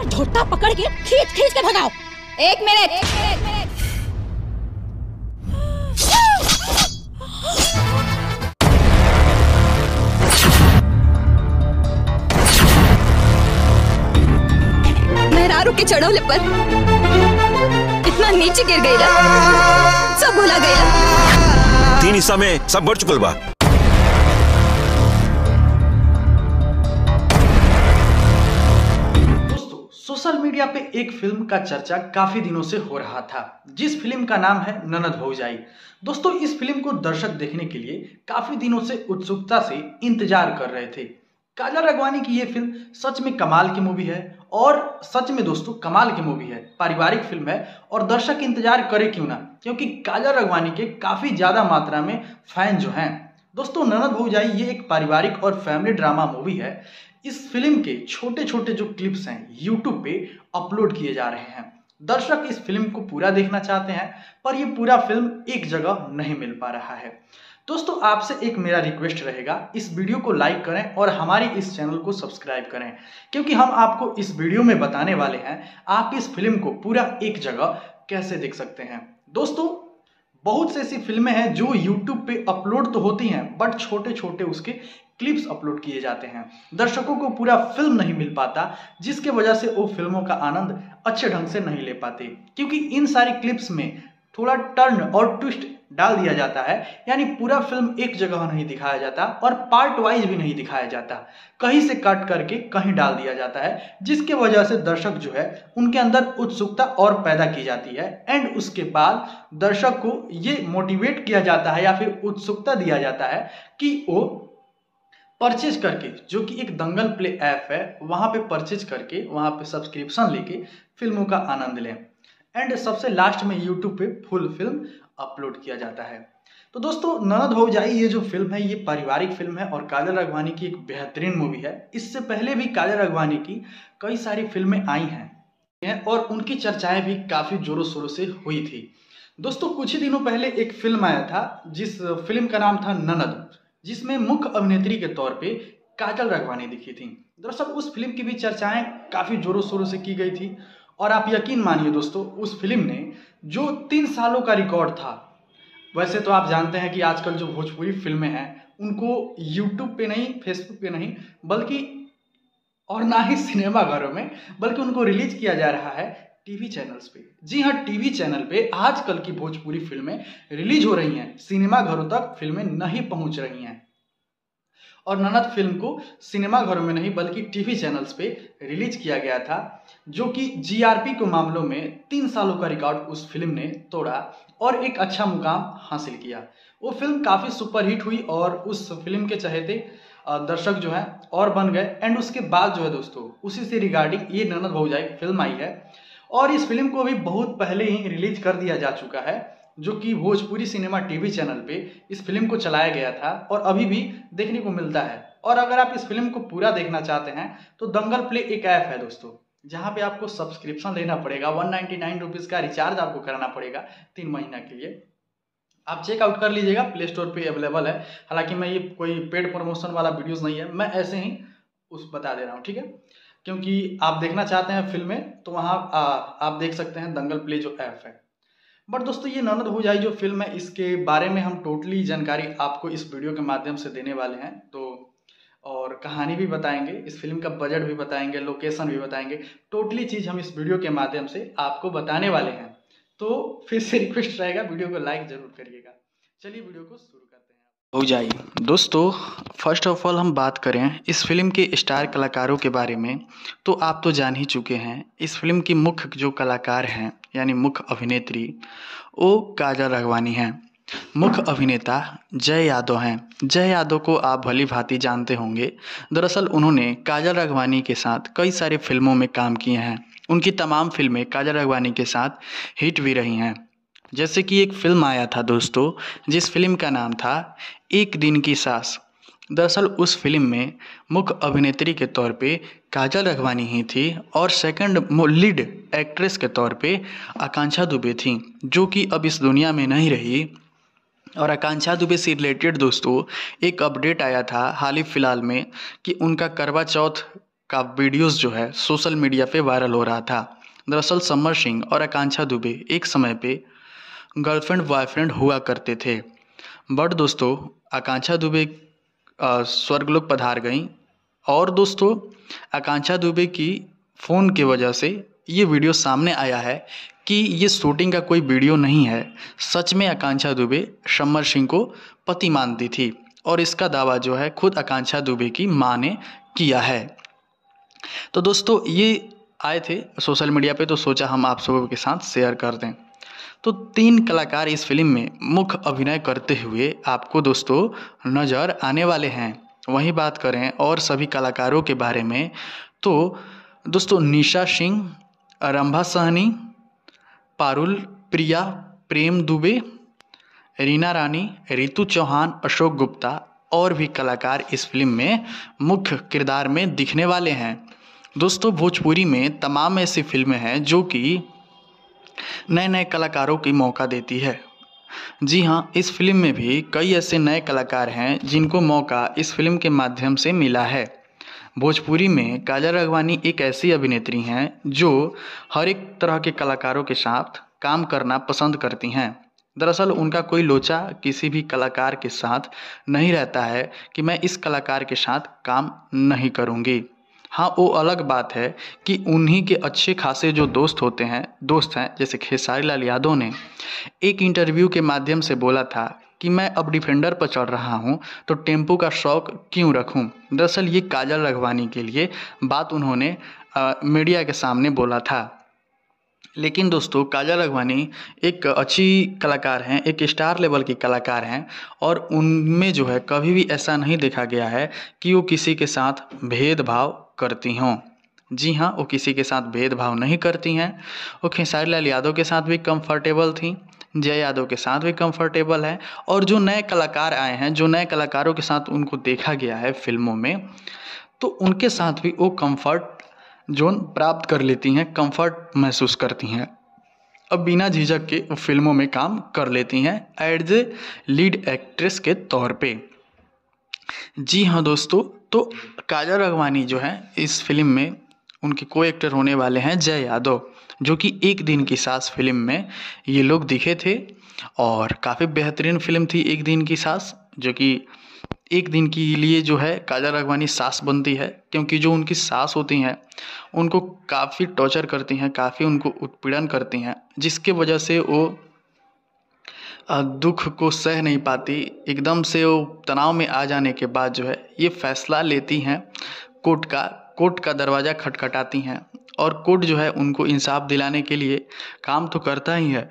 और ढोटा पकड़ के खींच खींच के भगाओ एक मिनट एक मिनट मेहरारू के चढ़ौले पर इतना नीचे गिर गई सब भुला गया तीन हिस्सा में सब बढ़ चुकल बा सोशल मीडिया पे एक फिल्म का चर्चा काफी दिनों से हो रहा था जिस फिल्म का नाम है ननद भौजाई दोस्तों इस फिल्म को दर्शक देखने के लिए काफी दिनों से उत्सुकता से इंतजार कर रहे थे काजल रघवानी की ये फिल्म सच में कमाल की मूवी है और सच में दोस्तों कमाल की मूवी है पारिवारिक फिल्म है और दर्शक इंतजार करे क्यों ना क्योंकि काजल रघवानी के काफी ज्यादा मात्रा में फैन जो हैं दोस्तों ननद भौजाई ये एक पारिवारिक और फैमिली ड्रामा मूवी है इस फिल्म के छोटे छोटे जो क्लिप्स हैं यूट्यूब पे अपलोड किए जा रहे हैं दर्शक इस फिल्म को पूरा देखना चाहते हैं पर यह पूरा फिल्म एक जगह नहीं मिल पा रहा है दोस्तों आपसे एक मेरा रिक्वेस्ट रहेगा इस वीडियो को लाइक करें और हमारे इस चैनल को सब्सक्राइब करें क्योंकि हम आपको इस वीडियो में बताने वाले हैं आप इस फिल्म को पूरा एक जगह कैसे देख सकते हैं दोस्तों बहुत से ऐसी फिल्में हैं जो YouTube पे अपलोड तो होती हैं बट छोटे छोटे उसके क्लिप्स अपलोड किए जाते हैं दर्शकों को पूरा फिल्म नहीं मिल पाता जिसके वजह से वो फिल्मों का आनंद अच्छे ढंग से नहीं ले पाते क्योंकि इन सारी क्लिप्स में थोड़ा टर्न और ट्विस्ट डाल दिया जाता है यानी पूरा फिल्म एक जगह नहीं दिखाया जाता और पार्ट वाइज भी नहीं दिखाया जाता कहीं से कट करके कहीं डाल दिया जाता है जिसके वजह से दर्शक जो है उनके अंदर उत्सुकता और पैदा की जाती है एंड उसके बाद दर्शक को ये मोटिवेट किया जाता है या फिर उत्सुकता दिया जाता है कि वो परचेज करके जो कि एक दंगल प्ले ऐप है वहाँ पे परचेज करके वहाँ पे सब्सक्रिप्शन लेके फिल्मों का आनंद लें एंड सबसे लास्ट में यूट्यूब पे फुल फिल्म अपलोड किया जाता है तो दोस्तों ननद हो जाई ये जो फिल्म है ये पारिवारिक फिल्म है और काजल राघवानी की एक बेहतरीन मूवी है इससे पहले भी काजल राघवानी की कई सारी फिल्में आई हैं और उनकी चर्चाएं भी काफ़ी जोरों शोरों से हुई थी दोस्तों कुछ ही दिनों पहले एक फिल्म आया था जिस फिल्म का नाम था ननद जिसमें मुख्य अभिनेत्री के तौर पे काजल राघवानी दिखी थी दरअसल उस फिल्म की भी चर्चाएं काफ़ी जोरों शोरों से की गई थी और आप यकीन मानिए दोस्तों उस फिल्म ने जो तीन सालों का रिकॉर्ड था वैसे तो आप जानते हैं कि आजकल जो भोजपुरी फिल्में हैं उनको यूट्यूब पे नहीं फेसबुक पे नहीं बल्कि और ना ही सिनेमाघरों में बल्कि उनको रिलीज किया जा रहा है टीवी चैनल्स पे जी हाँ टीवी चैनल पे आजकल की भोजपुरी फिल्में रिलीज हो रही हैं सिनेमा घरों तक फिल्में नहीं पहुंच रही हैं और ननद फिल्म को सिनेमा घरों में नहीं बल्कि टीवी चैनल्स पे रिलीज किया गया था जो कि जीआरपी के मामलों में तीन सालों का रिकॉर्ड उस फिल्म ने तोड़ा और एक अच्छा मुकाम हासिल किया वो फिल्म काफ़ी सुपरहिट हुई और उस फिल्म के चहेते दर्शक जो है और बन गए एंड उसके बाद जो है दोस्तों उसी से रिगार्डिंग ये ननद भाजाई फिल्म आई है और इस फिल्म को भी बहुत पहले ही रिलीज कर दिया जा चुका है जो कि भोजपुरी सिनेमा टीवी चैनल पे इस फिल्म को चलाया गया था और अभी भी देखने को मिलता है और अगर आप इस फिल्म को पूरा देखना चाहते हैं तो दंगल प्ले एक ऐप है दोस्तों जहाँ पे आपको सब्सक्रिप्शन लेना पड़ेगा वन नाइन्टी नाइन रुपीज़ का रिचार्ज आपको कराना पड़ेगा तीन महीना के लिए आप चेकआउट कर लीजिएगा प्ले स्टोर पर अवेलेबल है हालांकि मैं ये कोई पेड प्रमोशन वाला वीडियोज़ नहीं है मैं ऐसे ही उस बता दे रहा हूँ ठीक है क्योंकि आप देखना चाहते हैं फिल्में तो वहाँ आप देख सकते हैं दंगल प्ले जो ऐप है बट दोस्तों ये ननद हो जाए जो फिल्म है इसके बारे में हम टोटली जानकारी आपको इस वीडियो के माध्यम से देने वाले हैं तो और कहानी भी बताएंगे इस फिल्म का बजट भी बताएंगे लोकेशन भी बताएंगे टोटली चीज़ हम इस वीडियो के माध्यम से आपको बताने वाले हैं तो फिर से रिक्वेस्ट रहेगा वीडियो को लाइक ज़रूर करिएगा चलिए वीडियो को शुरू हो जाए दोस्तों फर्स्ट ऑफ ऑल हम बात करें इस फिल्म के स्टार कलाकारों के बारे में तो आप तो जान ही चुके हैं इस फिल्म की मुख्य जो कलाकार हैं यानी मुख्य अभिनेत्री वो काजल रघवानी हैं मुख्य अभिनेता जय यादव हैं जय यादव को आप भली भांति जानते होंगे दरअसल उन्होंने काजल रघवानी के साथ कई सारे फिल्मों में काम किए हैं उनकी तमाम फिल्में काजल रघवानी के साथ हिट भी रही हैं जैसे कि एक फिल्म आया था दोस्तों जिस फिल्म का नाम था एक दिन की सास दरअसल उस फिल्म में मुख्य अभिनेत्री के तौर पे काजल रघवानी ही थी और सेकंड लीड एक्ट्रेस के तौर पे आकांक्षा दुबे थी जो कि अब इस दुनिया में नहीं रही और आकांक्षा दुबे से रिलेटेड दोस्तों एक अपडेट आया था हाल ही फिलहाल में कि उनका करवा चौथ का वीडियोस जो है सोशल मीडिया पे वायरल हो रहा था दरअसल समर सिंह और आकांक्षा दुबे एक समय पे गर्लफ्रेंड बॉयफ्रेंड हुआ करते थे बट दोस्तों आकांक्षा दुबे स्वर्गलोक पधार गईं और दोस्तों आकांक्षा दुबे की फ़ोन की वजह से ये वीडियो सामने आया है कि ये शूटिंग का कोई वीडियो नहीं है सच में आकांक्षा दुबे शम्मर सिंह को पति मानती थी और इसका दावा जो है खुद आकांक्षा दुबे की माँ ने किया है तो दोस्तों ये आए थे सोशल मीडिया पे तो सोचा हम आप सब के साथ शेयर कर दें तो तीन कलाकार इस फिल्म में मुख्य अभिनय करते हुए आपको दोस्तों नज़र आने वाले हैं वहीं बात करें और सभी कलाकारों के बारे में तो दोस्तों निशा सिंह रंभा सहनी पारुल प्रिया प्रेम दुबे रीना रानी रितु चौहान अशोक गुप्ता और भी कलाकार इस फिल्म में मुख्य किरदार में दिखने वाले हैं दोस्तों भोजपुरी में तमाम ऐसी फिल्में हैं जो कि नए नए कलाकारों की मौका देती है जी हाँ इस फिल्म में भी कई ऐसे नए कलाकार हैं जिनको मौका इस फिल्म के माध्यम से मिला है भोजपुरी में काजल राघवानी एक ऐसी अभिनेत्री हैं जो हर एक तरह के कलाकारों के साथ काम करना पसंद करती हैं दरअसल उनका कोई लोचा किसी भी कलाकार के साथ नहीं रहता है कि मैं इस कलाकार के साथ काम नहीं करूँगी हाँ वो अलग बात है कि उन्हीं के अच्छे खासे जो दोस्त होते हैं दोस्त हैं जैसे खेसारी लाल यादव ने एक इंटरव्यू के माध्यम से बोला था कि मैं अब डिफेंडर पर चढ़ रहा हूँ तो टेम्पो का शौक क्यों रखूँ दरअसल ये काजल रघवानी के लिए बात उन्होंने आ, मीडिया के सामने बोला था लेकिन दोस्तों काजल रघवानी एक अच्छी कलाकार हैं एक स्टार लेवल की कलाकार हैं और उनमें जो है कभी भी ऐसा नहीं देखा गया है कि वो किसी के साथ भेदभाव करती हों जी हाँ वो किसी के साथ भेदभाव नहीं करती हैं वो खेसारी लाल यादव के साथ भी कंफर्टेबल थी जय यादव के साथ भी कंफर्टेबल है और जो नए कलाकार आए हैं जो नए कलाकारों के साथ उनको देखा गया है फिल्मों में तो उनके साथ भी वो कंफर्ट जोन प्राप्त कर लेती हैं कंफर्ट महसूस करती हैं अब बिना झिझक के वो फिल्मों में काम कर लेती हैं एज ए लीड एक्ट्रेस के तौर पे जी हाँ दोस्तों तो काजल राघवानी जो है इस फिल्म में उनके को एक्टर होने वाले हैं जय यादव जो कि एक दिन की सास फिल्म में ये लोग दिखे थे और काफ़ी बेहतरीन फिल्म थी एक दिन की सास जो कि एक दिन के लिए जो है काजल रघवानी सास बनती है क्योंकि जो उनकी सास होती हैं उनको काफ़ी टॉर्चर करती हैं काफ़ी उनको उत्पीड़न करती हैं जिसके वजह से वो दुख को सह नहीं पाती एकदम से वो तनाव में आ जाने के बाद जो है ये फैसला लेती हैं कोर्ट का कोर्ट का दरवाज़ा खटखटाती हैं और कोर्ट जो है उनको इंसाफ दिलाने के लिए काम तो करता ही है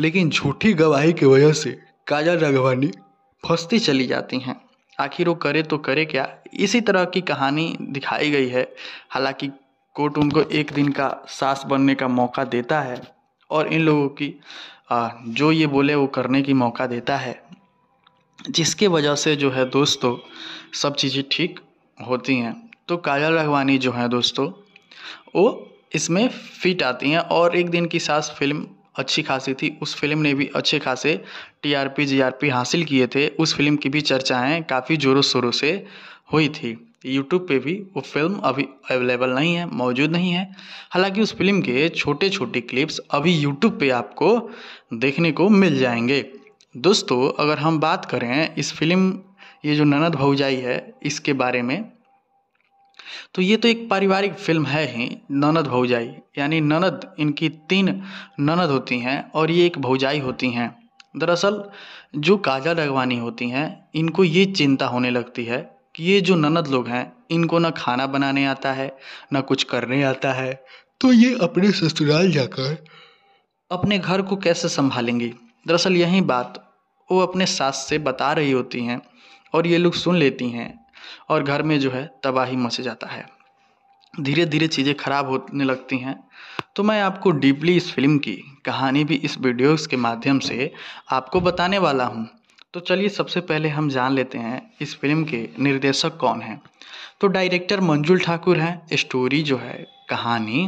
लेकिन झूठी गवाही की वजह से काजल राघवानी फंसती चली जाती हैं आखिर वो करे तो करे क्या इसी तरह की कहानी दिखाई गई है हालांकि कोर्ट उनको एक दिन का सास बनने का मौका देता है और इन लोगों की जो ये बोले वो करने की मौका देता है जिसके वजह से जो है दोस्तों सब चीज़ें ठीक होती हैं तो काजल राघवानी जो हैं दोस्तों वो इसमें फिट आती हैं और एक दिन की सास फिल्म अच्छी खासी थी उस फिल्म ने भी अच्छे खासे टीआरपी जीआरपी हासिल किए थे उस फिल्म की भी चर्चाएं काफ़ी ज़ोरों शोरों से हुई थी यूट्यूब पे भी वो फिल्म अभी अवेलेबल नहीं है मौजूद नहीं है हालांकि उस फिल्म के छोटे छोटे क्लिप्स अभी यूट्यूब पे आपको देखने को मिल जाएंगे दोस्तों अगर हम बात करें इस फिल्म ये जो ननद भाजाई है इसके बारे में तो ये तो एक पारिवारिक फिल्म है ही ननद भाजाई यानी ननद इनकी तीन ननद होती हैं और ये एक भौजाई होती हैं दरअसल जो काजल अगवानी होती हैं इनको ये चिंता होने लगती है कि ये जो ननद लोग हैं इनको ना खाना बनाने आता है ना कुछ करने आता है तो ये अपने ससुराल जाकर अपने घर को कैसे संभालेंगी दरअसल यही बात वो अपने सास से बता रही होती हैं और ये लोग सुन लेती हैं और घर में जो है तबाही मच जाता है धीरे धीरे चीज़ें खराब होने लगती हैं तो मैं आपको डीपली इस फिल्म की कहानी भी इस वीडियोस के माध्यम से आपको बताने वाला हूँ तो चलिए सबसे पहले हम जान लेते हैं इस फिल्म के निर्देशक कौन हैं तो डायरेक्टर मंजुल ठाकुर हैं स्टोरी जो है कहानी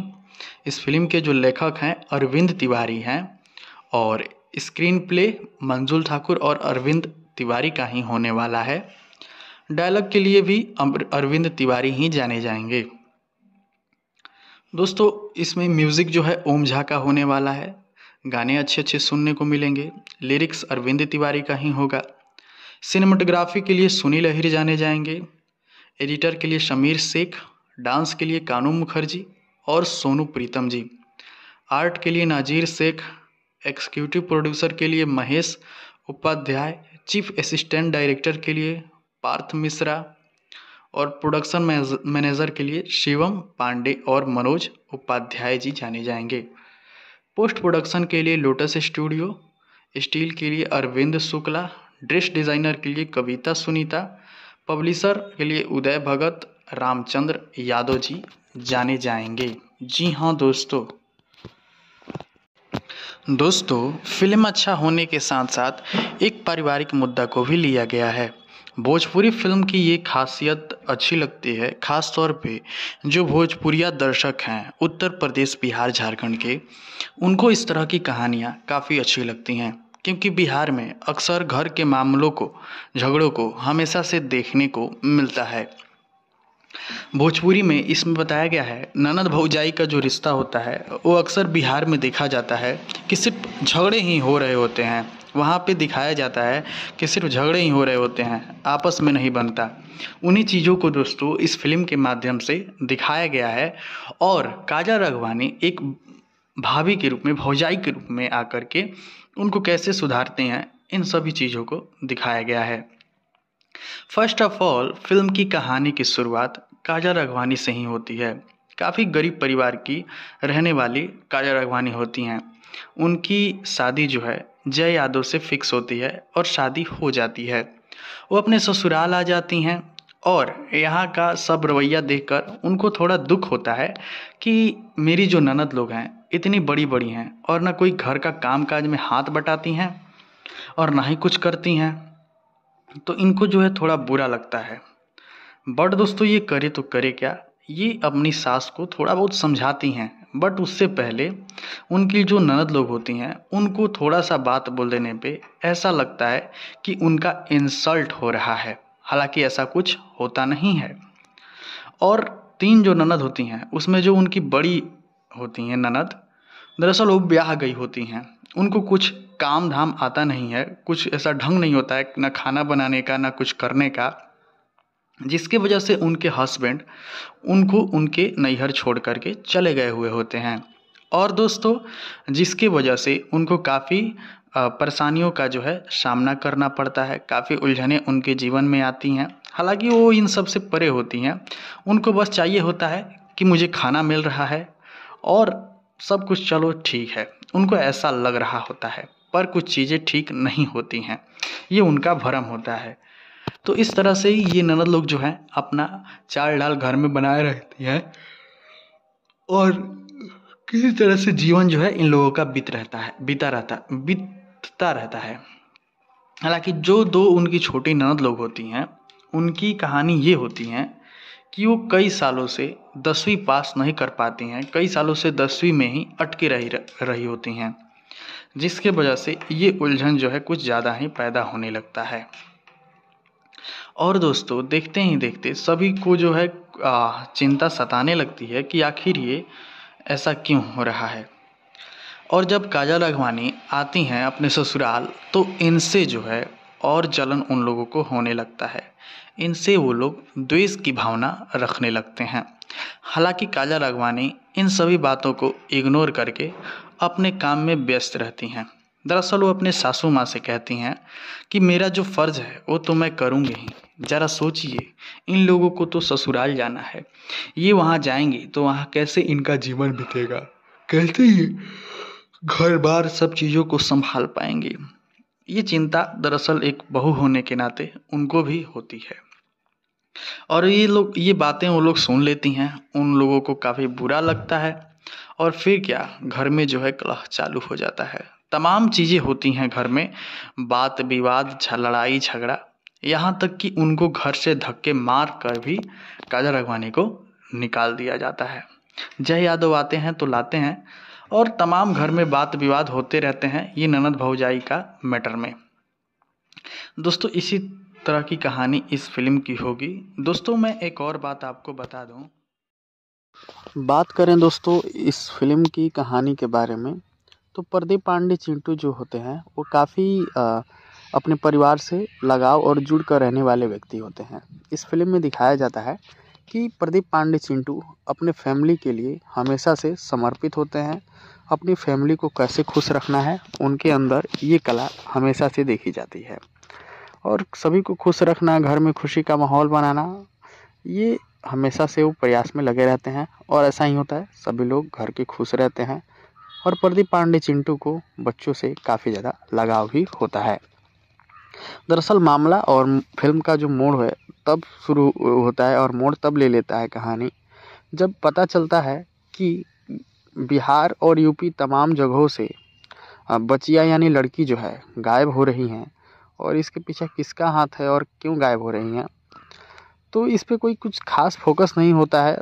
इस फिल्म के जो लेखक हैं अरविंद तिवारी हैं और स्क्रीन प्ले मंजुल ठाकुर और अरविंद तिवारी का ही होने वाला है डायलॉग के लिए भी अरविंद तिवारी ही जाने जाएंगे दोस्तों इसमें म्यूज़िक जो है ओम झा का होने वाला है गाने अच्छे अच्छे सुनने को मिलेंगे लिरिक्स अरविंद तिवारी का ही होगा सिनेमाटोग्राफी के लिए सुनील अहिर जाने जाएंगे एडिटर के लिए शमीर शेख डांस के लिए कानू मुखर्जी और सोनू प्रीतम जी आर्ट के लिए नाजीर शेख एक्सिक्यूटिव प्रोड्यूसर के लिए Mahesh Upadhyay chief assistant director के लिए पार्थ मिश्रा और प्रोडक्शन मैनेजर के लिए शिवम पांडे और मनोज उपाध्याय जी जाने जाएंगे पोस्ट प्रोडक्शन के लिए लोटस स्टूडियो स्टील के लिए अरविंद शुक्ला ड्रेस डिज़ाइनर के लिए कविता सुनीता पब्लिशर के लिए उदय भगत रामचंद्र यादव जी जाने जाएंगे जी हाँ दोस्तों दोस्तों फिल्म अच्छा होने के साथ साथ एक पारिवारिक मुद्दा को भी लिया गया है भोजपुरी फ़िल्म की ये खासियत अच्छी लगती है ख़ास तौर पे जो भोजपुरिया दर्शक हैं उत्तर प्रदेश बिहार झारखंड के उनको इस तरह की कहानियाँ काफ़ी अच्छी लगती हैं क्योंकि बिहार में अक्सर घर के मामलों को झगड़ों को हमेशा से देखने को मिलता है भोजपुरी में इसमें बताया गया है ननद भौजाई का जो रिश्ता होता है वो अक्सर बिहार में देखा जाता है कि सिर्फ झगड़े ही हो रहे होते हैं वहाँ पे दिखाया जाता है कि सिर्फ झगड़े ही हो रहे होते हैं आपस में नहीं बनता उन्हीं चीज़ों को दोस्तों इस फिल्म के माध्यम से दिखाया गया है और काजा रघवानी एक भाभी के रूप में भौजाई के रूप में आकर के उनको कैसे सुधारते हैं इन सभी चीज़ों को दिखाया गया है फर्स्ट ऑफ ऑल फिल्म की कहानी की शुरुआत काजा रघवानी से ही होती है काफ़ी गरीब परिवार की रहने वाली काजा रघवानी होती हैं उनकी शादी जो है जय यादव से फिक्स होती है और शादी हो जाती है वो अपने ससुराल आ जाती हैं और यहाँ का सब रवैया देखकर उनको थोड़ा दुख होता है कि मेरी जो ननद लोग हैं इतनी बड़ी बड़ी हैं और ना कोई घर का काम काज में हाथ बटाती हैं और ना ही कुछ करती हैं तो इनको जो है थोड़ा बुरा लगता है बट दोस्तों ये करे तो करे क्या ये अपनी सास को थोड़ा बहुत समझाती हैं बट उससे पहले उनकी जो ननद लोग होती हैं उनको थोड़ा सा बात बोल देने पे ऐसा लगता है कि उनका इंसल्ट हो रहा है हालांकि ऐसा कुछ होता नहीं है और तीन जो ननद होती हैं उसमें जो उनकी बड़ी होती हैं ननद दरअसल वो ब्याह गई होती हैं उनको कुछ काम धाम आता नहीं है कुछ ऐसा ढंग नहीं होता है ना खाना बनाने का ना कुछ करने का जिसके वजह से उनके हस्बैंड उनको उनके नैहर छोड़ करके चले गए हुए होते हैं और दोस्तों जिसके वजह से उनको काफ़ी परेशानियों का जो है सामना करना पड़ता है काफ़ी उलझनें उनके जीवन में आती हैं हालांकि वो इन सब से परे होती हैं उनको बस चाहिए होता है कि मुझे खाना मिल रहा है और सब कुछ चलो ठीक है उनको ऐसा लग रहा होता है पर कुछ चीज़ें ठीक नहीं होती हैं ये उनका भ्रम होता है तो इस तरह से ये ननद लोग जो हैं अपना चाल डाल घर में बनाए रहती हैं और किसी तरह से जीवन जो है इन लोगों का बीत रहता है बीता रहता बीतता रहता है हालांकि जो दो उनकी छोटी ननद लोग होती हैं उनकी कहानी ये होती हैं कि वो कई सालों से दसवीं पास नहीं कर पाती हैं कई सालों से दसवीं में ही अटके रही रही होती हैं जिसके वजह से ये उलझन जो है कुछ ज़्यादा ही पैदा होने लगता है और दोस्तों देखते ही देखते सभी को जो है चिंता सताने लगती है कि आखिर ये ऐसा क्यों हो रहा है और जब काजल अगवानी आती हैं अपने ससुराल तो इनसे जो है और जलन उन लोगों को होने लगता है इनसे वो लोग द्वेष की भावना रखने लगते हैं हालांकि काजल अगवानी इन सभी बातों को इग्नोर करके अपने काम में व्यस्त रहती हैं दरअसल वो अपने सासू माँ से कहती हैं कि मेरा जो फ़र्ज़ है वो तो मैं करूँगी ही ज़रा सोचिए इन लोगों को तो ससुराल जाना है ये वहाँ जाएंगी तो वहाँ कैसे इनका जीवन बीतेगा कहते ही घर बार सब चीज़ों को संभाल पाएंगे ये चिंता दरअसल एक बहू होने के नाते उनको भी होती है और ये लोग ये बातें वो लोग सुन लेती हैं उन लोगों को काफ़ी बुरा लगता है और फिर क्या घर में जो है कलह चालू हो जाता है तमाम चीज़ें होती हैं घर में बात विवाद लड़ाई झगड़ा यहाँ तक कि उनको घर से धक्के मार कर भी काजल राघवानी को निकाल दिया जाता है जय यादव आते हैं तो लाते हैं और तमाम घर में बात विवाद होते रहते हैं ये ननद भाजाई का मैटर में दोस्तों इसी तरह की कहानी इस फिल्म की होगी दोस्तों मैं एक और बात आपको बता दूं बात करें दोस्तों इस फिल्म की कहानी के बारे में तो प्रदीप पांडे चिंटू जो होते हैं वो काफ़ी अपने परिवार से लगाव और जुड़ कर रहने वाले व्यक्ति होते हैं इस फिल्म में दिखाया जाता है कि प्रदीप पांडे चिंटू अपने फैमिली के लिए हमेशा से समर्पित होते हैं अपनी फैमिली को कैसे खुश रखना है उनके अंदर ये कला हमेशा से देखी जाती है और सभी को खुश रखना घर में खुशी का माहौल बनाना ये हमेशा से वो प्रयास में लगे रहते हैं और ऐसा ही होता है सभी लोग घर के खुश रहते हैं और प्रदीप पांडे चिंटू को बच्चों से काफ़ी ज़्यादा लगाव भी होता है दरअसल मामला और फिल्म का जो मोड़ है तब शुरू होता है और मोड़ तब ले लेता है कहानी जब पता चलता है कि बिहार और यूपी तमाम जगहों से बचिया यानी लड़की जो है गायब हो रही हैं और इसके पीछे किसका हाथ है और क्यों गायब हो रही हैं तो इस पर कोई कुछ खास फोकस नहीं होता है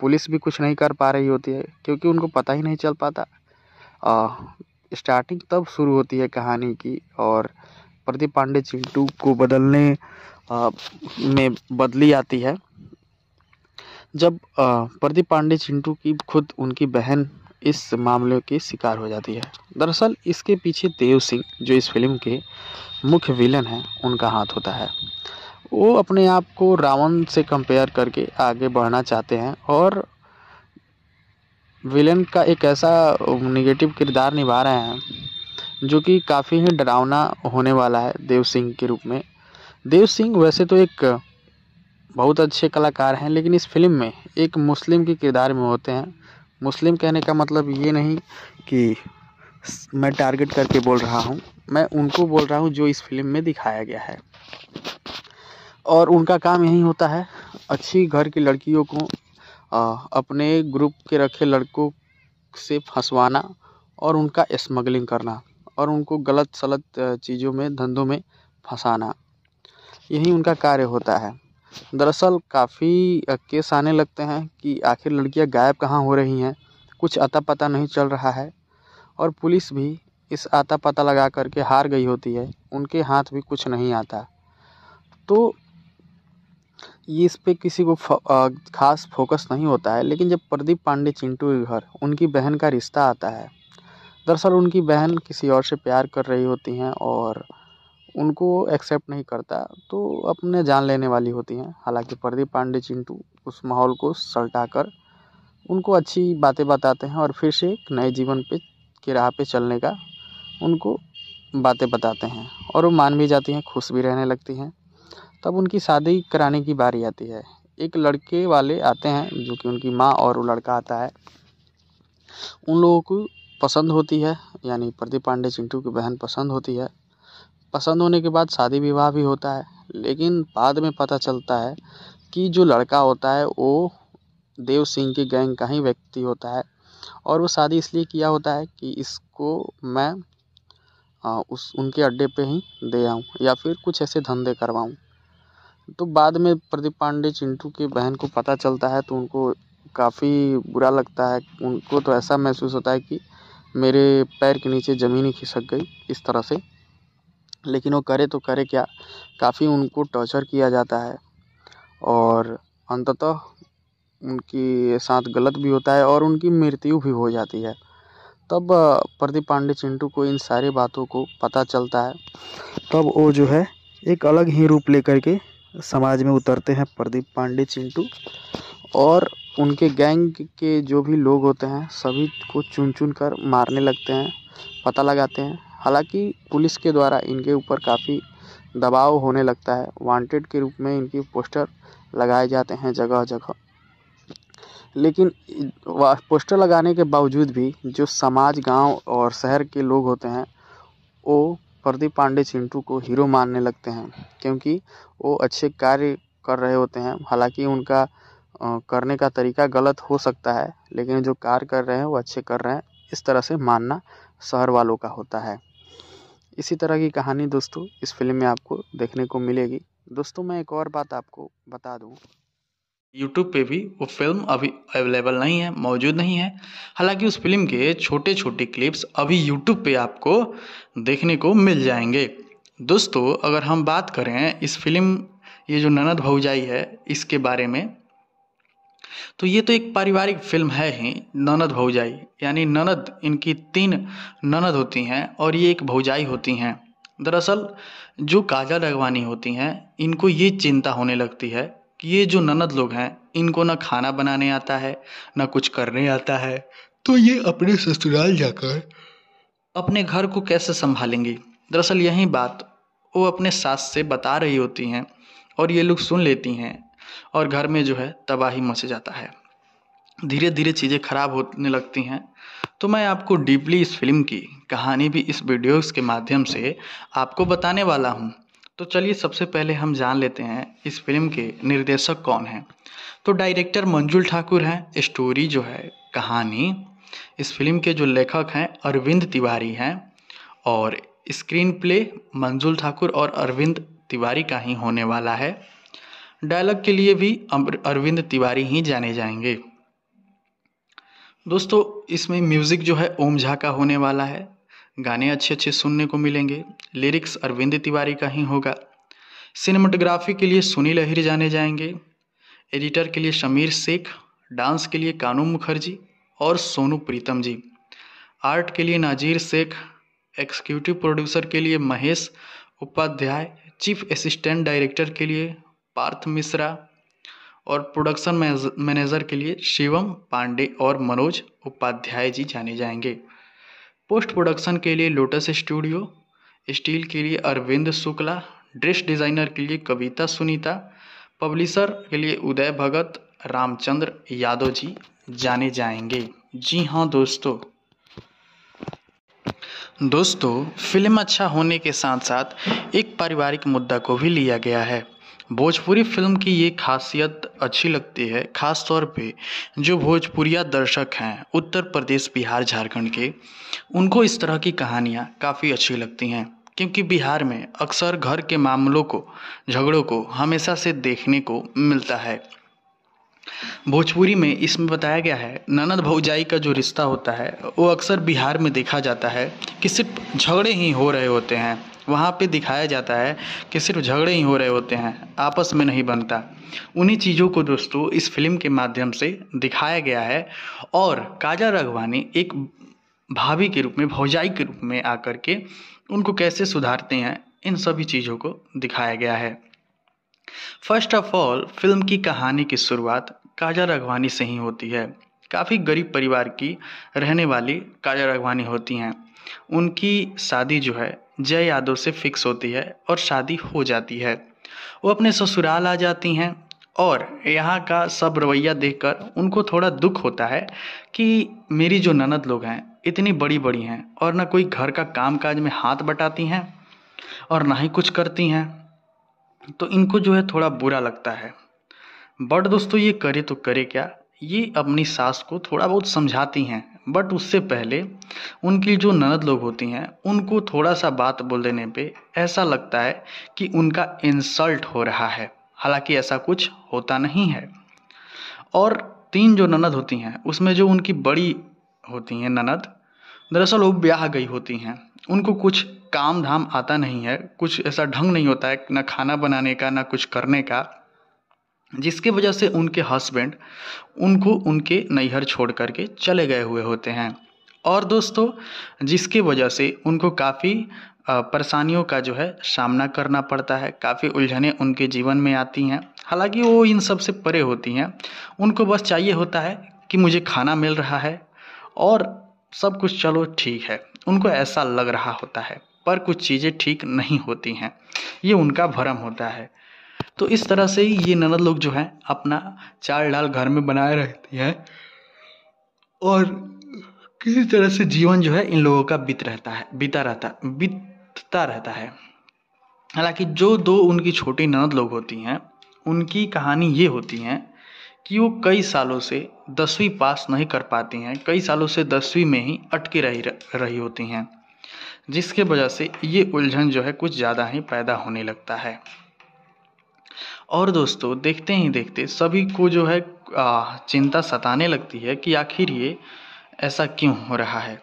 पुलिस भी कुछ नहीं कर पा रही होती है क्योंकि उनको पता ही नहीं चल पाता स्टार्टिंग तब शुरू होती है कहानी की और प्रदीप पांडे चिंटू को बदलने आ, में बदली आती है जब प्रदीप पांडे चिंटू की खुद उनकी बहन इस मामले के शिकार हो जाती है दरअसल इसके पीछे देव सिंह जो इस फिल्म के मुख्य विलन हैं उनका हाथ होता है वो अपने आप को रावण से कंपेयर करके आगे बढ़ना चाहते हैं और विलेन का एक ऐसा निगेटिव किरदार निभा रहे हैं जो कि काफ़ी ही डरावना होने वाला है देव सिंह के रूप में देव सिंह वैसे तो एक बहुत अच्छे कलाकार हैं लेकिन इस फिल्म में एक मुस्लिम के किरदार में होते हैं मुस्लिम कहने का मतलब ये नहीं कि मैं टारगेट करके बोल रहा हूँ मैं उनको बोल रहा हूँ जो इस फिल्म में दिखाया गया है और उनका काम यही होता है अच्छी घर की लड़कियों को अपने ग्रुप के रखे लड़कों से फंसवाना और उनका स्मगलिंग करना और उनको गलत सलत चीज़ों में धंधों में फंसाना यही उनका कार्य होता है दरअसल काफ़ी केस आने लगते हैं कि आखिर लड़कियां गायब कहाँ हो रही हैं कुछ अता पता नहीं चल रहा है और पुलिस भी इस आता पता लगा करके हार गई होती है उनके हाथ भी कुछ नहीं आता तो ये इस पर किसी को ख़ास फोकस नहीं होता है लेकिन जब प्रदीप पांडे चिंटू के घर उनकी बहन का रिश्ता आता है दरअसल उनकी बहन किसी और से प्यार कर रही होती हैं और उनको एक्सेप्ट नहीं करता तो अपने जान लेने वाली होती हैं हालांकि प्रदीप पांडे चिंटू उस माहौल को सलटा कर उनको अच्छी बातें बताते हैं और फिर से एक नए जीवन पे के राह पे चलने का उनको बातें बताते हैं और वो मान भी जाती हैं खुश भी रहने लगती हैं तब उनकी शादी कराने की बारी आती है एक लड़के वाले आते हैं जो कि उनकी माँ और वो लड़का आता है उन लोगों को पसंद होती है यानी प्रदीप पांडे चिंटू की बहन पसंद होती है पसंद होने के बाद शादी विवाह भी होता है लेकिन बाद में पता चलता है कि जो लड़का होता है वो देव सिंह की गैंग का ही व्यक्ति होता है और वो शादी इसलिए किया होता है कि इसको मैं आ, उस उनके अड्डे पे ही दे आऊँ या फिर कुछ ऐसे धंधे करवाऊँ तो बाद में प्रदीप पांडे चिंटू की बहन को पता चलता है तो उनको काफ़ी बुरा लगता है उनको तो ऐसा महसूस होता है कि मेरे पैर के नीचे ज़मीन ही खिसक गई इस तरह से लेकिन वो करे तो करे क्या काफ़ी उनको टॉर्चर किया जाता है और अंततः उनकी साथ गलत भी होता है और उनकी मृत्यु भी हो जाती है तब प्रदीप पांडे चिंटू को इन सारी बातों को पता चलता है तब वो जो है एक अलग ही रूप लेकर के समाज में उतरते हैं प्रदीप पांडे चिंटू और उनके गैंग के जो भी लोग होते हैं सभी को चुन चुन कर मारने लगते हैं पता लगाते हैं हालांकि पुलिस के द्वारा इनके ऊपर काफ़ी दबाव होने लगता है वांटेड के रूप में इनकी पोस्टर लगाए जाते हैं जगह जगह लेकिन पोस्टर लगाने के बावजूद भी जो समाज गांव और शहर के लोग होते हैं वो प्रदीप पांडे चिंटू को हीरो मानने लगते हैं क्योंकि वो अच्छे कार्य कर रहे होते हैं हालांकि उनका करने का तरीका गलत हो सकता है लेकिन जो कार्य कर रहे हैं वो अच्छे कर रहे हैं इस तरह से मानना शहर वालों का होता है इसी तरह की कहानी दोस्तों इस फिल्म में आपको देखने को मिलेगी दोस्तों मैं एक और बात आपको बता दूँ यूट्यूब पे भी वो फिल्म अभी अवेलेबल नहीं है मौजूद नहीं है हालांकि उस फिल्म के छोटे छोटे क्लिप्स अभी यूट्यूब पे आपको देखने को मिल जाएंगे दोस्तों अगर हम बात करें इस फिल्म ये जो ननद भाजाई है इसके बारे में तो ये तो एक पारिवारिक फिल्म है ही ननद भाजाई यानी ननद इनकी तीन ननद होती हैं और ये एक भौजाई होती हैं दरअसल जो काजल अगवानी होती हैं इनको ये चिंता होने लगती है ये जो ननद लोग हैं इनको ना खाना बनाने आता है ना कुछ करने आता है तो ये अपने ससुराल जाकर अपने घर को कैसे संभालेंगी दरअसल यही बात वो अपने सास से बता रही होती हैं और ये लोग सुन लेती हैं और घर में जो है तबाही मच जाता है धीरे धीरे चीज़ें खराब होने लगती हैं तो मैं आपको डीपली इस फिल्म की कहानी भी इस वीडियोस के माध्यम से आपको बताने वाला हूँ तो चलिए सबसे पहले हम जान लेते हैं इस फिल्म के निर्देशक कौन हैं तो डायरेक्टर मंजुल ठाकुर हैं स्टोरी जो है कहानी इस फिल्म के जो लेखक हैं अरविंद तिवारी हैं और स्क्रीन प्ले मंजुल ठाकुर और अरविंद तिवारी का ही होने वाला है डायलॉग के लिए भी अरविंद तिवारी ही जाने जाएंगे दोस्तों इसमें म्यूज़िक जो है ओम झा का होने वाला है गाने अच्छे अच्छे सुनने को मिलेंगे लिरिक्स अरविंद तिवारी का ही होगा सिनेमाटोग्राफी के लिए सुनील अहिर जाने जाएंगे एडिटर के लिए शमीर शेख डांस के लिए कानू मुखर्जी और सोनू प्रीतम जी आर्ट के लिए नाजीर शेख एक्सिक्यूटिव प्रोड्यूसर के लिए Mahesh Upadhyay chief assistant director के लिए पार्थ मिश्रा और प्रोडक्शन मैनेजर के लिए शिवम पांडे और मनोज उपाध्याय जी जाने जाएंगे पोस्ट प्रोडक्शन के लिए लोटस स्टूडियो स्टील के लिए अरविंद शुक्ला ड्रेस डिज़ाइनर के लिए कविता सुनीता पब्लिशर के लिए उदय भगत रामचंद्र यादव जी जाने जाएंगे जी हाँ दोस्तों दोस्तों फिल्म अच्छा होने के साथ साथ एक पारिवारिक मुद्दा को भी लिया गया है भोजपुरी फ़िल्म की ये खासियत अच्छी लगती है ख़ास तौर पे जो भोजपुरिया दर्शक हैं उत्तर प्रदेश बिहार झारखंड के उनको इस तरह की कहानियाँ काफ़ी अच्छी लगती हैं क्योंकि बिहार में अक्सर घर के मामलों को झगड़ों को हमेशा से देखने को मिलता है भोजपुरी में इसमें बताया गया है ननद भौजाई का जो रिश्ता होता है वो अक्सर बिहार में देखा जाता है कि सिर्फ झगड़े ही हो रहे होते हैं वहाँ पे दिखाया जाता है कि सिर्फ झगड़े ही हो रहे होते हैं आपस में नहीं बनता उन्हीं चीज़ों को दोस्तों इस फिल्म के माध्यम से दिखाया गया है और काजा रघवानी एक भाभी के रूप में भौजाई के रूप में आकर के उनको कैसे सुधारते हैं इन सभी चीज़ों को दिखाया गया है फर्स्ट ऑफ ऑल फिल्म की कहानी की शुरुआत काजा राघवानी से ही होती है काफ़ी गरीब परिवार की रहने वाली काजा राघवानी होती हैं उनकी शादी जो है जय यादव से फिक्स होती है और शादी हो जाती है वो अपने ससुराल आ जाती हैं और यहाँ का सब रवैया देखकर उनको थोड़ा दुख होता है कि मेरी जो ननद लोग हैं इतनी बड़ी बड़ी हैं और ना कोई घर का काम काज में हाथ बटाती हैं और ना ही कुछ करती हैं तो इनको जो है थोड़ा बुरा लगता है बट दोस्तों ये करे तो करे क्या ये अपनी सास को थोड़ा बहुत समझाती हैं बट उससे पहले उनकी जो ननद लोग होती हैं उनको थोड़ा सा बात बोल देने पे ऐसा लगता है कि उनका इंसल्ट हो रहा है हालांकि ऐसा कुछ होता नहीं है और तीन जो ननद होती हैं उसमें जो उनकी बड़ी होती हैं ननद दरअसल वो ब्याह गई होती हैं उनको कुछ काम धाम आता नहीं है कुछ ऐसा ढंग नहीं होता है ना खाना बनाने का ना कुछ करने का जिसके वजह से उनके हस्बैंड उनको उनके नैहर छोड़ करके चले गए हुए होते हैं और दोस्तों जिसके वजह से उनको काफ़ी परेशानियों का जो है सामना करना पड़ता है काफ़ी उलझनें उनके जीवन में आती हैं हालांकि वो इन सब से परे होती हैं उनको बस चाहिए होता है कि मुझे खाना मिल रहा है और सब कुछ चलो ठीक है उनको ऐसा लग रहा होता है पर कुछ चीज़ें ठीक नहीं होती हैं ये उनका भरम होता है तो इस तरह से ये ननद लोग जो हैं अपना चार डाल घर में बनाए रहती हैं और किसी तरह से जीवन जो है इन लोगों का बीत रहता है बीता रहता बीतता रहता है हालांकि जो दो उनकी छोटी ननद लोग होती हैं उनकी कहानी ये होती हैं कि वो कई सालों से दसवीं पास नहीं कर पाती हैं कई सालों से दसवीं में ही अटकी रही रही होती हैं जिसके वजह से ये उलझन जो है कुछ ज़्यादा ही पैदा होने लगता है और दोस्तों देखते ही देखते सभी को जो है चिंता सताने लगती है कि आखिर ये ऐसा क्यों हो रहा है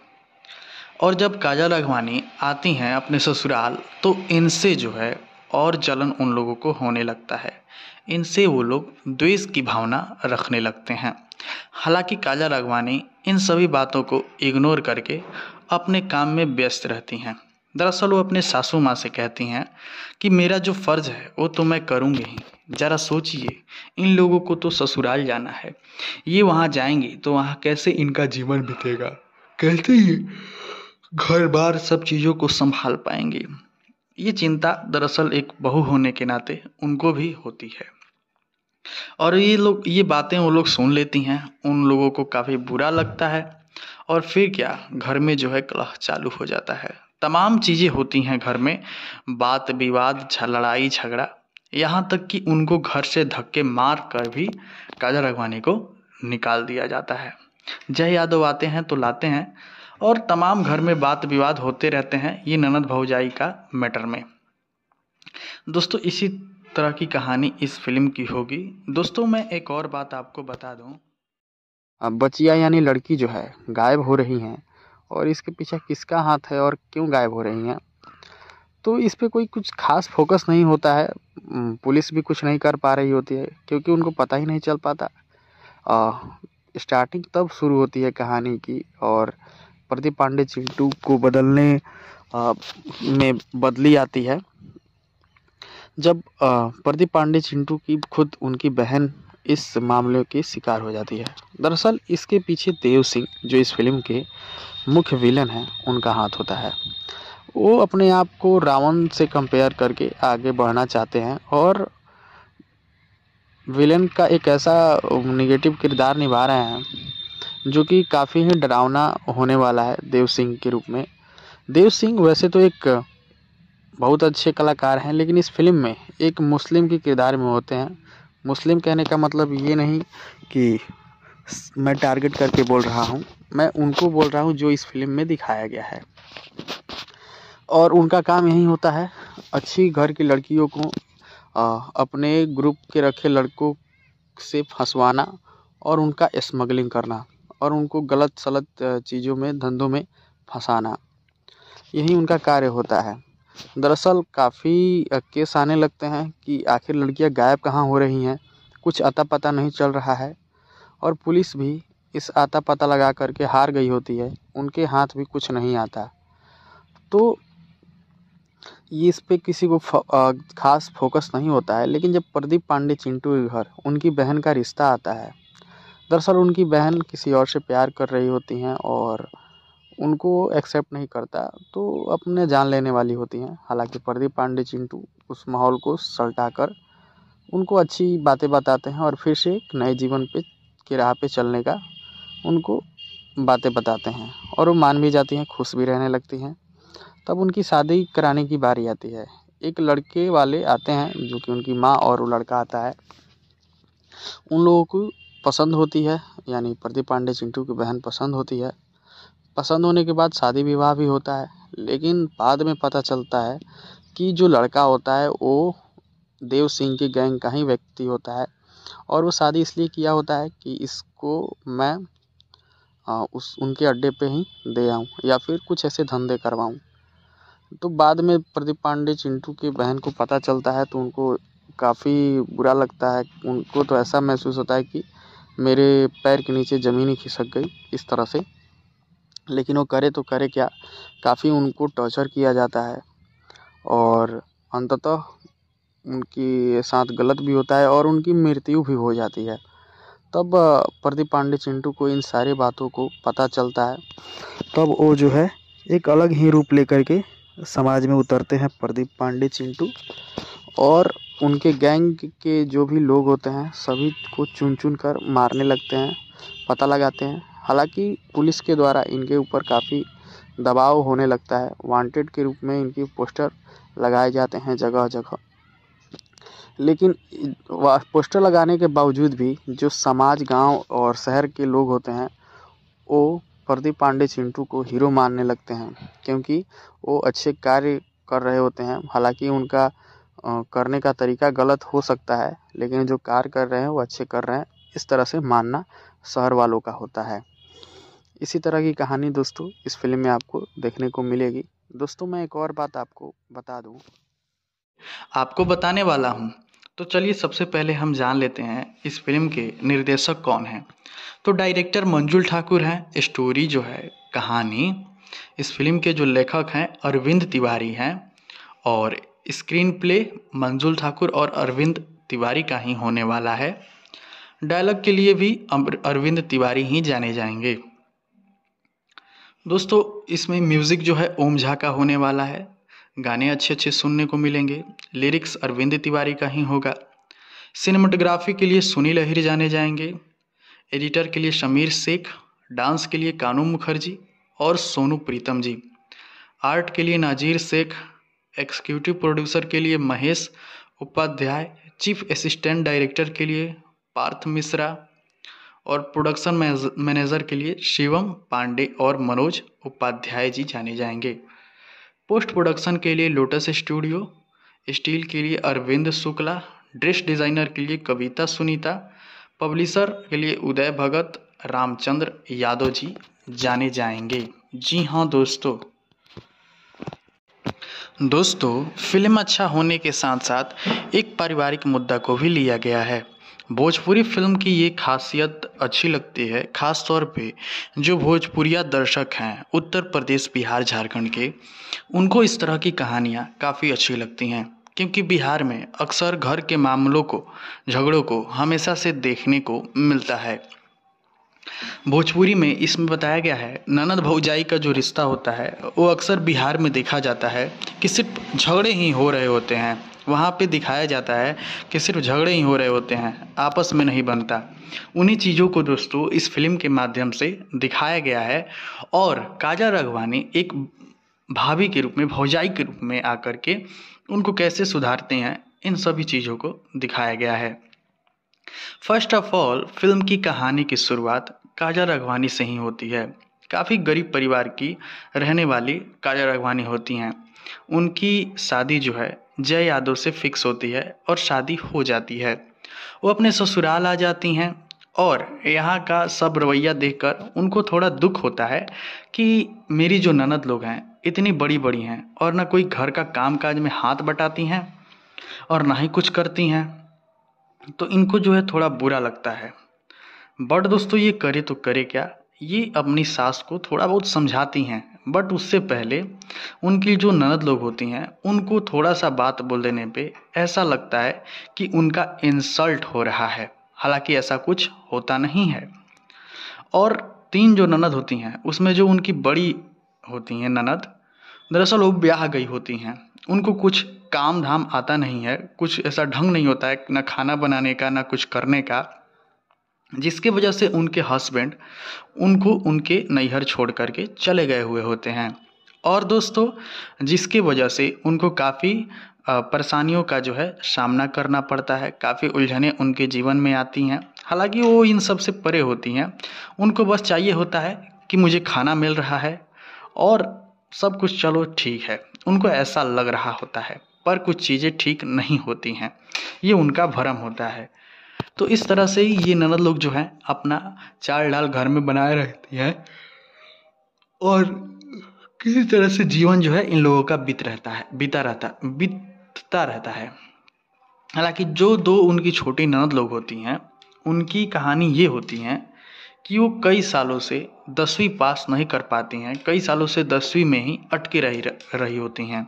और जब काजल अगवानी आती हैं अपने ससुराल तो इनसे जो है और जलन उन लोगों को होने लगता है इनसे वो लोग द्वेष की भावना रखने लगते हैं हालांकि काजल राघवानी इन सभी बातों को इग्नोर करके अपने काम में व्यस्त रहती हैं दरअसल वो अपने सासू माँ से कहती हैं कि मेरा जो फ़र्ज़ है वो तो मैं करूँगी ही ज़रा सोचिए इन लोगों को तो ससुराल जाना है ये वहाँ जाएंगे तो वहाँ कैसे इनका जीवन बीतेगा कैसे ये घर बार सब चीज़ों को संभाल पाएंगे ये चिंता दरअसल एक बहू होने के नाते उनको भी होती है और ये लोग ये बातें वो लोग सुन लेती हैं उन लोगों को काफ़ी बुरा लगता है और फिर क्या घर में जो है कलह चालू हो जाता है तमाम चीज़ें होती हैं घर में बात विवाद लड़ाई झगड़ा यहाँ तक कि उनको घर से धक्के मार कर भी काजल रघवानी को निकाल दिया जाता है जय यादव आते हैं तो लाते हैं और तमाम घर में बात विवाद होते रहते हैं ये ननद भाजाई का मैटर में दोस्तों इसी तरह की कहानी इस फिल्म की होगी दोस्तों मैं एक और बात आपको बता दूं अब बचिया यानी लड़की जो है गायब हो रही हैं और इसके पीछे किसका हाथ है और क्यों गायब हो रही हैं तो इस पर कोई कुछ खास फोकस नहीं होता है हम्म, पुलिस भी कुछ नहीं कर पा रही होती है क्योंकि उनको पता ही नहीं चल पाता स्टार्टिंग तब शुरू होती है कहानी की और प्रदीप पांडे चिंटू को बदलने आ, में बदली आती है जब प्रदीप पांडे चिंटू की खुद उनकी बहन इस मामले की शिकार हो जाती है दरअसल इसके पीछे देव सिंह जो इस फिल्म के मुख्य विलन हैं उनका हाथ होता है वो अपने आप को रावण से कंपेयर करके आगे बढ़ना चाहते हैं और विलन का एक ऐसा निगेटिव किरदार निभा रहे हैं जो कि काफ़ी ही डरावना होने वाला है देव सिंह के रूप में देव सिंह वैसे तो एक बहुत अच्छे कलाकार हैं लेकिन इस फिल्म में एक मुस्लिम के किरदार में होते हैं मुस्लिम कहने का मतलब ये नहीं कि मैं टारगेट करके बोल रहा हूँ मैं उनको बोल रहा हूँ जो इस फिल्म में दिखाया गया है और उनका काम यही होता है अच्छी घर की लड़कियों को अपने ग्रुप के रखे लड़कों से फंसवाना और उनका स्मगलिंग करना और उनको गलत सलत चीज़ों में धंधों में फंसाना यही उनका कार्य होता है दरअसल काफ़ी केस आने लगते हैं कि आखिर लड़कियां गायब कहाँ हो रही हैं कुछ अता पता नहीं चल रहा है और पुलिस भी इस आता पता लगा करके हार गई होती है उनके हाथ भी कुछ नहीं आता तो ये इस पर किसी को ख़ास फोकस नहीं होता है लेकिन जब प्रदीप पांडे चिंटू के घर उनकी बहन का रिश्ता आता है दरअसल उनकी बहन किसी और से प्यार कर रही होती हैं और उनको एक्सेप्ट नहीं करता तो अपने जान लेने वाली होती हैं हालांकि प्रदीप पांडे चिंटू उस माहौल को सलटा कर उनको अच्छी बातें बताते हैं और फिर से एक नए जीवन पे के राह पे चलने का उनको बातें बताते हैं और वो मान भी जाती हैं खुश भी रहने लगती हैं तब उनकी शादी कराने की बारी आती है एक लड़के वाले आते हैं जो कि उनकी माँ और वो लड़का आता है उन लोगों को पसंद होती है यानी प्रदीप पांडे चिंटू की बहन पसंद होती है पसंद होने के बाद शादी विवाह भी होता है लेकिन बाद में पता चलता है कि जो लड़का होता है वो देव सिंह के गैंग का ही व्यक्ति होता है और वो शादी इसलिए किया होता है कि इसको मैं आ, उस उनके अड्डे पे ही दे आऊँ या फिर कुछ ऐसे धंधे करवाऊँ तो बाद में प्रदीप पांडे चिंटू की बहन को पता चलता है तो उनको काफ़ी बुरा लगता है उनको तो ऐसा महसूस होता है कि मेरे पैर के नीचे ज़मीन ही खिसक गई इस तरह से लेकिन वो करे तो करे क्या काफ़ी उनको टॉर्चर किया जाता है और अंततः उनकी साथ गलत भी होता है और उनकी मृत्यु भी हो जाती है तब प्रदीप पांडे चिंटू को इन सारी बातों को पता चलता है तब वो जो है एक अलग ही रूप लेकर के समाज में उतरते हैं प्रदीप पांडे चिंटू और उनके गैंग के जो भी लोग होते हैं सभी को चुन चुन कर मारने लगते हैं पता लगाते हैं हालांकि पुलिस के द्वारा इनके ऊपर काफ़ी दबाव होने लगता है वांटेड के रूप में इनके पोस्टर लगाए जाते हैं जगह जगह लेकिन पोस्टर लगाने के बावजूद भी जो समाज गांव और शहर के लोग होते हैं वो प्रदीप पांडे चिंटू को हीरो मानने लगते हैं क्योंकि वो अच्छे कार्य कर रहे होते हैं हालांकि उनका करने का तरीका गलत हो सकता है लेकिन जो कार्य कर रहे हैं वो अच्छे कर रहे हैं इस तरह से मानना शहर वालों का होता है इसी तरह की कहानी दोस्तों इस फिल्म में आपको देखने को मिलेगी दोस्तों मैं एक और बात आपको बता दूँ आपको बताने वाला हूँ तो चलिए सबसे पहले हम जान लेते हैं इस फिल्म के निर्देशक कौन हैं तो डायरेक्टर मंजुल ठाकुर हैं स्टोरी जो है कहानी इस फिल्म के जो लेखक हैं अरविंद तिवारी हैं और स्क्रीन प्ले मंजुल ठाकुर और अरविंद तिवारी का ही होने वाला है डायलॉग के लिए भी अरविंद तिवारी ही जाने जाएंगे दोस्तों इसमें म्यूज़िक जो है ओम झा का होने वाला है गाने अच्छे अच्छे सुनने को मिलेंगे लिरिक्स अरविंद तिवारी का ही होगा सिनेमाटोग्राफी के लिए सुनील अहिर जाने जाएंगे एडिटर के लिए शमीर शेख डांस के लिए कानू मुखर्जी और सोनू प्रीतम जी आर्ट के लिए नाजीर शेख एक्सिक्यूटिव प्रोड्यूसर के लिए Mahesh Upadhyay chief assistant director के लिए पार्थ मिश्रा और प्रोडक्शन मैनेजर के लिए शिवम पांडे और मनोज उपाध्याय जी जाने जाएंगे पोस्ट प्रोडक्शन के लिए लोटस स्टूडियो स्टील के लिए अरविंद शुक्ला ड्रेस डिज़ाइनर के लिए कविता सुनीता पब्लिशर के लिए उदय भगत रामचंद्र यादव जी जाने जाएंगे जी हाँ दोस्तों दोस्तों फिल्म अच्छा होने के साथ साथ एक पारिवारिक मुद्दा को भी लिया गया है भोजपुरी फ़िल्म की ये खासियत अच्छी लगती है ख़ास तौर पे जो भोजपुरिया दर्शक हैं उत्तर प्रदेश बिहार झारखंड के उनको इस तरह की कहानियाँ काफ़ी अच्छी लगती हैं क्योंकि बिहार में अक्सर घर के मामलों को झगड़ों को हमेशा से देखने को मिलता है भोजपुरी में इसमें बताया गया है ननद भौजाई का जो रिश्ता होता है वो अक्सर बिहार में देखा जाता है कि सिर्फ झगड़े ही हो रहे होते हैं वहाँ पे दिखाया जाता है कि सिर्फ झगड़े ही हो रहे होते हैं आपस में नहीं बनता उन्हीं चीज़ों को दोस्तों इस फिल्म के माध्यम से दिखाया गया है और काजा रघवानी एक भाभी के रूप में भौजाई के रूप में आकर के उनको कैसे सुधारते हैं इन सभी चीज़ों को दिखाया गया है फर्स्ट ऑफ ऑल फिल्म की कहानी की शुरुआत काजा रघवानी से ही होती है काफ़ी गरीब परिवार की रहने वाली काजा रघवानी होती हैं उनकी शादी जो है जय यादव से फिक्स होती है और शादी हो जाती है वो अपने ससुराल आ जाती हैं और यहाँ का सब रवैया देखकर उनको थोड़ा दुख होता है कि मेरी जो ननद लोग हैं इतनी बड़ी बड़ी हैं और ना कोई घर का काम काज में हाथ बटाती हैं और ना ही कुछ करती हैं तो इनको जो है थोड़ा बुरा लगता है बट दोस्तों ये करे तो करे क्या ये अपनी सास को थोड़ा बहुत समझाती हैं बट उससे पहले उनकी जो ननद लोग होती हैं उनको थोड़ा सा बात बोल देने पे ऐसा लगता है कि उनका इंसल्ट हो रहा है हालांकि ऐसा कुछ होता नहीं है और तीन जो ननद होती हैं उसमें जो उनकी बड़ी होती हैं ननद दरअसल वो ब्याह गई होती हैं उनको कुछ काम धाम आता नहीं है कुछ ऐसा ढंग नहीं होता है ना खाना बनाने का ना कुछ करने का जिसके वजह से उनके हस्बैंड उनको उनके नैहर छोड़ करके चले गए हुए होते हैं और दोस्तों जिसके वजह से उनको काफ़ी परेशानियों का जो है सामना करना पड़ता है काफ़ी उलझने उनके जीवन में आती हैं हालांकि वो इन सब से परे होती हैं उनको बस चाहिए होता है कि मुझे खाना मिल रहा है और सब कुछ चलो ठीक है उनको ऐसा लग रहा होता है पर कुछ चीज़ें ठीक नहीं होती हैं ये उनका भ्रम होता है तो इस तरह से ये ननद लोग जो हैं अपना चाल डाल घर में बनाए रखती हैं और किसी तरह से जीवन जो है इन लोगों का बीत रहता है बीता रहता बीतता रहता है हालांकि जो दो उनकी छोटी ननद लोग होती हैं उनकी कहानी ये होती है कि वो कई सालों से दसवीं पास नहीं कर पाती हैं कई सालों से दसवीं में ही अटके रही रही होती हैं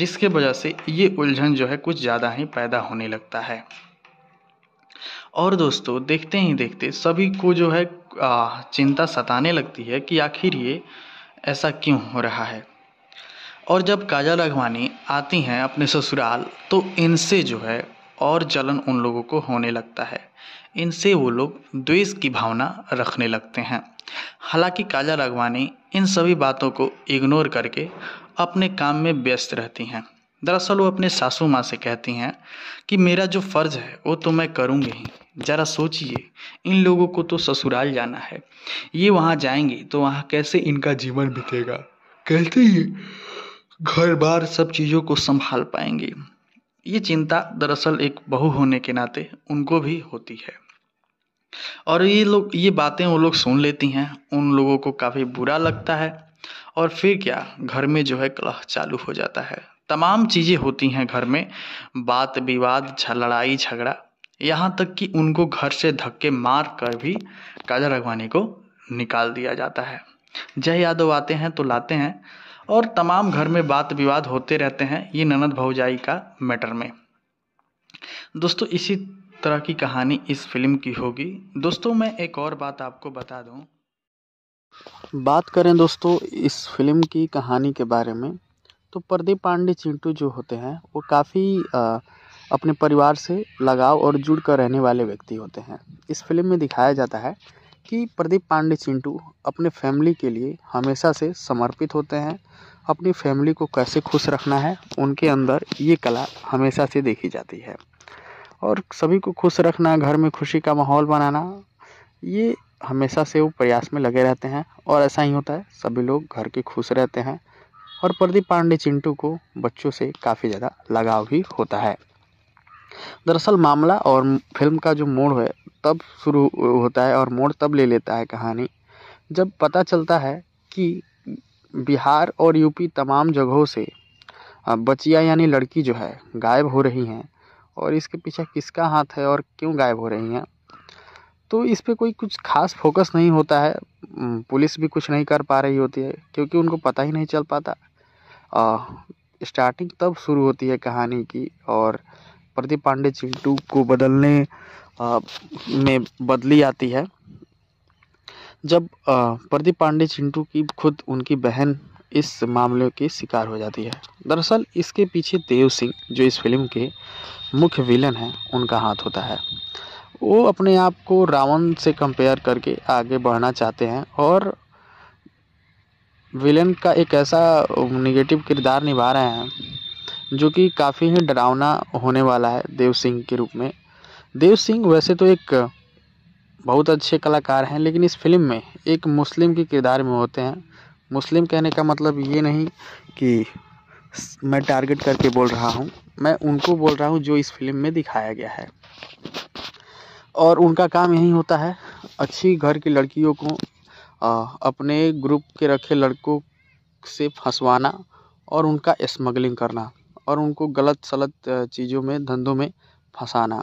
जिसके वजह से ये उलझन जो है कुछ ज़्यादा ही पैदा होने लगता है और दोस्तों देखते ही देखते सभी को जो है चिंता सताने लगती है कि आखिर ये ऐसा क्यों हो रहा है और जब काजल अगवानी आती हैं अपने ससुराल तो इनसे जो है और जलन उन लोगों को होने लगता है इनसे वो लोग द्वेष की भावना रखने लगते हैं हालांकि काजल अगवानी इन सभी बातों को इग्नोर करके अपने काम में व्यस्त रहती हैं दरअसल वो अपने सासू माँ से कहती हैं कि मेरा जो फ़र्ज है वो तो मैं करूँगी ही ज़रा सोचिए इन लोगों को तो ससुराल जाना है ये वहाँ जाएंगे तो वहाँ कैसे इनका जीवन बीतेगा कहते ही घर बार सब चीज़ों को संभाल पाएंगे ये चिंता दरअसल एक बहू होने के नाते उनको भी होती है और ये लोग ये बातें वो लोग सुन लेती हैं उन लोगों को काफ़ी बुरा लगता है और फिर क्या घर में जो है कलह चालू हो जाता है तमाम चीज़ें होती हैं घर में बात विवाद लड़ाई झगड़ा यहाँ तक कि उनको घर से धक्के मार कर भी काजल रघवानी को निकाल दिया जाता है जय यादव आते हैं तो लाते हैं और तमाम घर में बात विवाद होते रहते हैं ये ननद भौजाई का मैटर में दोस्तों इसी तरह की कहानी इस फिल्म की होगी दोस्तों मैं एक और बात आपको बता दूं बात करें दोस्तों इस फिल्म की कहानी के बारे में तो प्रदीप पांडे चिंटू जो होते हैं वो काफ़ी अपने परिवार से लगाव और जुड़ कर रहने वाले व्यक्ति होते हैं इस फिल्म में दिखाया जाता है कि प्रदीप पांडे चिंटू अपने फैमिली के लिए हमेशा से समर्पित होते हैं अपनी फैमिली को कैसे खुश रखना है उनके अंदर ये कला हमेशा से देखी जाती है और सभी को खुश रखना घर में खुशी का माहौल बनाना ये हमेशा से वो प्रयास में लगे रहते हैं और ऐसा ही होता है सभी लोग घर के खुश रहते हैं और प्रदीप पांडे चिंटू को बच्चों से काफ़ी ज़्यादा लगाव भी होता है दरअसल मामला और फिल्म का जो मोड़ है तब शुरू होता है और मोड़ तब ले लेता है कहानी जब पता चलता है कि बिहार और यूपी तमाम जगहों से बचिया यानी लड़की जो है गायब हो रही हैं और इसके पीछे किसका हाथ है और क्यों गायब हो रही हैं तो इस पर कोई कुछ खास फोकस नहीं होता है पुलिस भी कुछ नहीं कर पा रही होती है क्योंकि उनको पता ही नहीं चल पाता स्टार्टिंग तब शुरू होती है कहानी की और प्रदीप पांडे चिंटू को बदलने आ, में बदली आती है जब प्रदीप पांडे चिंटू की खुद उनकी बहन इस मामले की शिकार हो जाती है दरअसल इसके पीछे देव सिंह जो इस फिल्म के मुख्य विलन हैं उनका हाथ होता है वो अपने आप को रावण से कंपेयर करके आगे बढ़ना चाहते हैं और विलेन का एक ऐसा निगेटिव किरदार निभा रहे हैं जो कि काफ़ी ही डरावना होने वाला है देव सिंह के रूप में देव सिंह वैसे तो एक बहुत अच्छे कलाकार हैं लेकिन इस फिल्म में एक मुस्लिम के किरदार में होते हैं मुस्लिम कहने का मतलब ये नहीं कि मैं टारगेट करके बोल रहा हूँ मैं उनको बोल रहा हूँ जो इस फिल्म में दिखाया गया है और उनका काम यही होता है अच्छी घर की लड़कियों को अपने ग्रुप के रखे लड़कों से फंसवाना और उनका स्मगलिंग करना और उनको गलत सलत चीज़ों में धंधों में फंसाना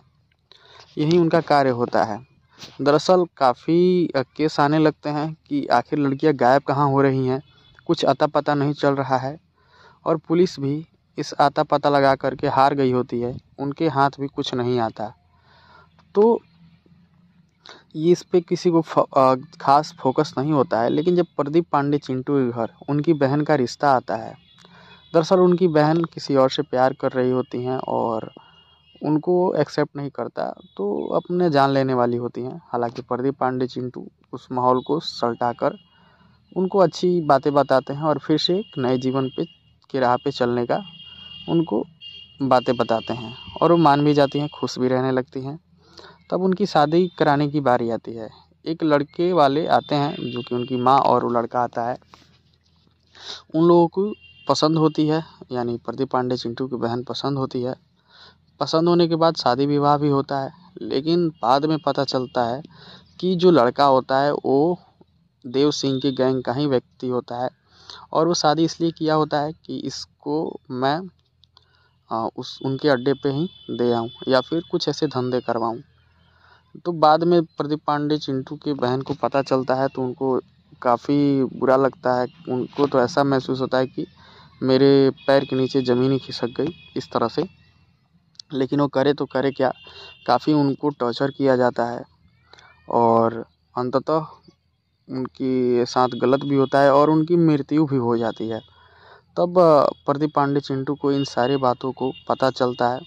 यही उनका कार्य होता है दरअसल काफ़ी केस आने लगते हैं कि आखिर लड़कियां गायब कहाँ हो रही हैं कुछ अता पता नहीं चल रहा है और पुलिस भी इस आता पता लगा करके हार गई होती है उनके हाथ भी कुछ नहीं आता तो ये इस पर किसी को ख़ास फोकस नहीं होता है लेकिन जब प्रदीप पांडे चिंटू के घर उनकी बहन का रिश्ता आता है दरअसल उनकी बहन किसी और से प्यार कर रही होती हैं और उनको एक्सेप्ट नहीं करता तो अपने जान लेने वाली होती हैं हालांकि प्रदीप पांडे चिंटू उस माहौल को सलटा कर उनको अच्छी बातें बताते हैं और फिर से एक नए जीवन पे के राह पे चलने का उनको बातें बताते हैं और वो मान भी जाती हैं खुश भी रहने लगती हैं तब उनकी शादी कराने की बारी आती है एक लड़के वाले आते हैं जो कि उनकी माँ और वो लड़का आता है उन लोगों को पसंद होती है यानी प्रदीप पांडे चिंटू की बहन पसंद होती है पसंद होने के बाद शादी विवाह भी होता है लेकिन बाद में पता चलता है कि जो लड़का होता है वो देव सिंह के गैंग का ही व्यक्ति होता है और वो शादी इसलिए किया होता है कि इसको मैं आ, उस उनके अड्डे पे ही दे आऊँ या फिर कुछ ऐसे धंधे करवाऊँ तो बाद में प्रदीप पांडे चिंटू की बहन को पता चलता है तो उनको काफ़ी बुरा लगता है उनको तो ऐसा महसूस होता है कि मेरे पैर के नीचे ज़मीन ही खिसक गई इस तरह से लेकिन वो करे तो करे क्या काफ़ी उनको टॉर्चर किया जाता है और अंततः उनकी साथ गलत भी होता है और उनकी मृत्यु भी हो जाती है तब प्रदीप पांडे चिंटू को इन सारी बातों को पता चलता है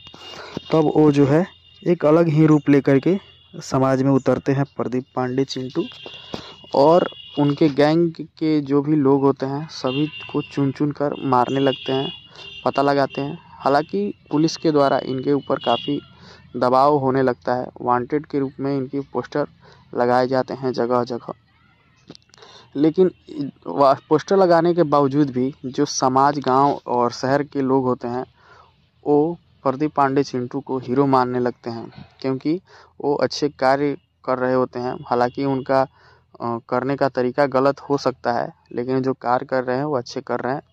तब वो जो है एक अलग ही रूप लेकर के समाज में उतरते हैं प्रदीप पांडे चिंटू और उनके गैंग के जो भी लोग होते हैं सभी को चुन चुन कर मारने लगते हैं पता लगाते हैं हालांकि पुलिस के द्वारा इनके ऊपर काफ़ी दबाव होने लगता है वांटेड के रूप में इनके पोस्टर लगाए जाते हैं जगह जगह लेकिन पोस्टर लगाने के बावजूद भी जो समाज गांव और शहर के लोग होते हैं वो प्रदीप पांडे चिंटू को हीरो मानने लगते हैं क्योंकि वो अच्छे कार्य कर रहे होते हैं हालांकि उनका करने का तरीका गलत हो सकता है लेकिन जो कार्य कर रहे हैं वो अच्छे कर रहे हैं